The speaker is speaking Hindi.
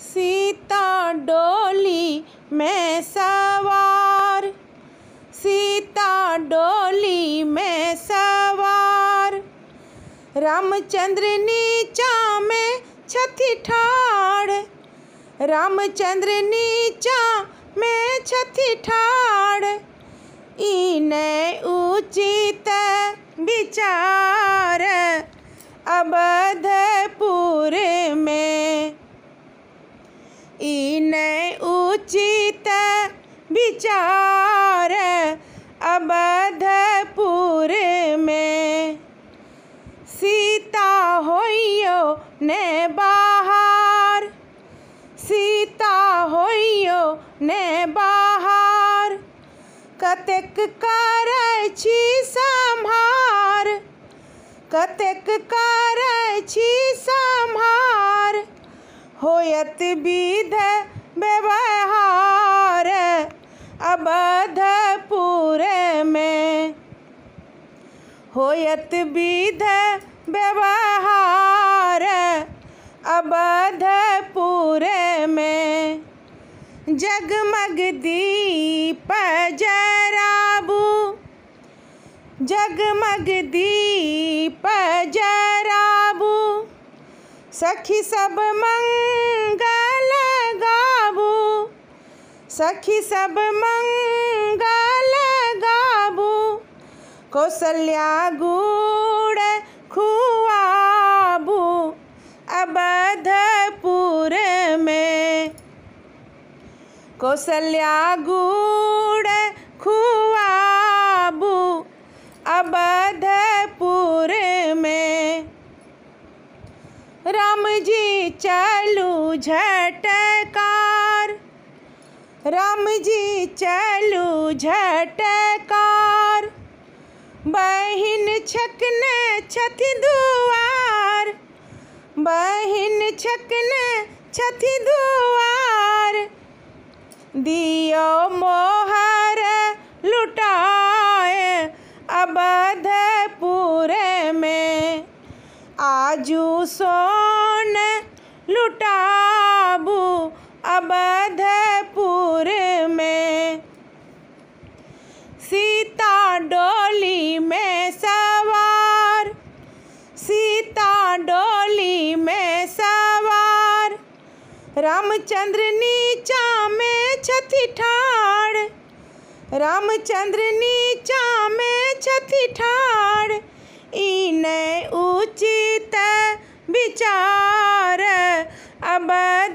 सीता डोली में सवार सीता डोली में सवार रामचंद्र नीचा में छथी ठाड़ रामचंद्र नीचा में छथी ठाड़ इन उचित विचार अबधपुर में इन उचित विचार अबधपुर में सीता होइयो ने बाहर सीता होइयो ने बाहर कतेक कर छी संहार कतेक कर छी संहार होयत विध व्यवहार अबधपुर में होयत विध व्यवहार अबधपुर में जगमग दीप जराबू जगमग दीप जरा सखी सब मंगल गाबू सखी सब मंगल गाबू कौशल्या गुड़ खुआबू अबधपुर में कौशल्या गुड़ खुआबू अब राम जी चलू झटकार राम जी चलू झटकार बहिन छकन छथि दुआर बहिन छकन छथि दुआर दियो मोहा काजू सोन लुटाबू अबधपुर में सीता डोली में सवार सीता डोली में सवार रामचंद्र नीचा में छथी ठाड़ रामचंद्र नीचा में छथी ठाड़ इन ऊंची விசார அபர